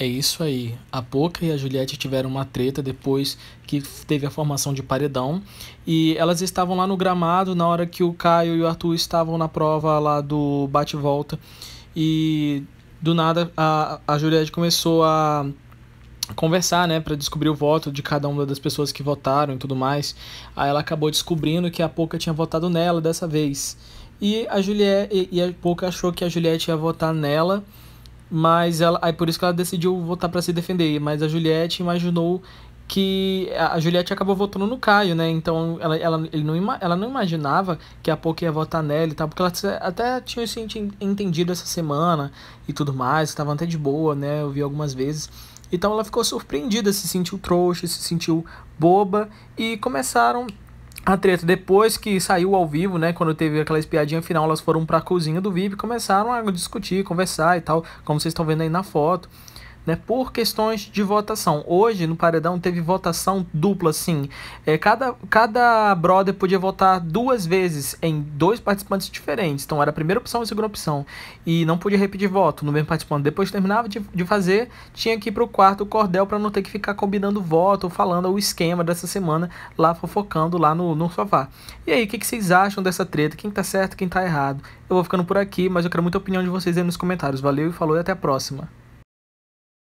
É isso aí. A Poca e a Juliette tiveram uma treta depois que teve a formação de paredão. E elas estavam lá no gramado na hora que o Caio e o Arthur estavam na prova lá do bate-volta. E do nada a, a Juliette começou a conversar, né, para descobrir o voto de cada uma das pessoas que votaram e tudo mais. Aí ela acabou descobrindo que a Poca tinha votado nela dessa vez. E a Juliette e, e a Poca achou que a Juliette ia votar nela mas ela, aí por isso que ela decidiu voltar para se defender, mas a Juliette imaginou que a Juliette acabou votando no Caio, né? Então ela, ela, ele não, ela não imaginava que a pouco ia votar nela e tal, porque ela até tinha se entendido essa semana e tudo mais, estavam até de boa, né? Eu vi algumas vezes. Então ela ficou surpreendida, se sentiu trouxa, se sentiu boba e começaram a treta depois que saiu ao vivo, né, quando teve aquela espiadinha final, elas foram para a cozinha do VIP e começaram a discutir, conversar e tal, como vocês estão vendo aí na foto né, por questões de votação. Hoje, no Paredão, teve votação dupla, sim. É, cada, cada brother podia votar duas vezes em dois participantes diferentes. Então, era a primeira opção e a segunda opção. E não podia repetir voto no mesmo participante. Depois que terminava de, de fazer, tinha que ir para o quarto cordel para não ter que ficar combinando voto, falando o esquema dessa semana lá fofocando lá no, no sofá. E aí, o que, que vocês acham dessa treta? Quem tá certo, quem tá errado? Eu vou ficando por aqui, mas eu quero muita opinião de vocês aí nos comentários. Valeu e falou e até a próxima.